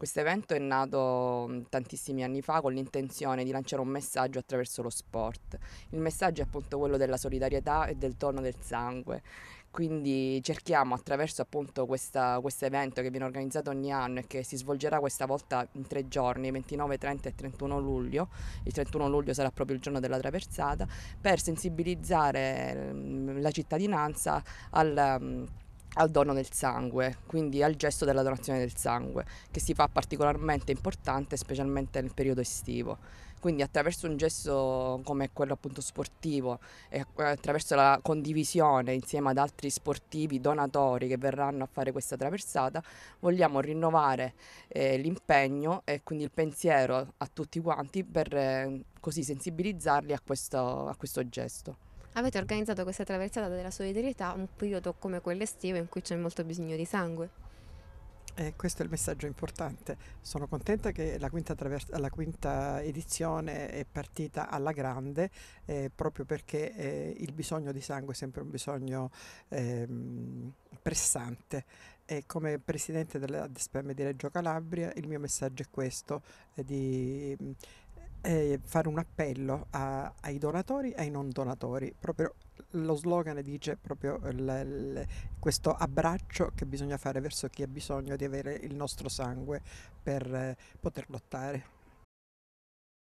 Questo evento è nato mm, tantissimi anni fa con l'intenzione di lanciare un messaggio attraverso lo sport. Il messaggio è appunto quello della solidarietà e del tono del sangue. Quindi cerchiamo attraverso appunto questo evento che viene organizzato ogni anno e che si svolgerà questa volta in tre giorni, 29, 30 e 31 luglio, il 31 luglio sarà proprio il giorno della traversata, per sensibilizzare mm, la cittadinanza al mm, al dono del sangue, quindi al gesto della donazione del sangue, che si fa particolarmente importante specialmente nel periodo estivo. Quindi attraverso un gesto come quello appunto sportivo e attraverso la condivisione insieme ad altri sportivi donatori che verranno a fare questa traversata, vogliamo rinnovare eh, l'impegno e quindi il pensiero a tutti quanti per eh, così sensibilizzarli a questo, a questo gesto avete organizzato questa traversata della solidarietà un periodo come quello estivo in cui c'è molto bisogno di sangue. Eh, questo è il messaggio importante. Sono contenta che la quinta, travers- la quinta edizione è partita alla grande eh, proprio perché eh, il bisogno di sangue è sempre un bisogno ehm, pressante. E come presidente della DSPM di Reggio Calabria il mio messaggio è questo, eh, di eh, fare un appello a, ai donatori e ai non donatori. Proprio lo slogan dice proprio l, l, questo abbraccio che bisogna fare verso chi ha bisogno di avere il nostro sangue per eh, poter lottare.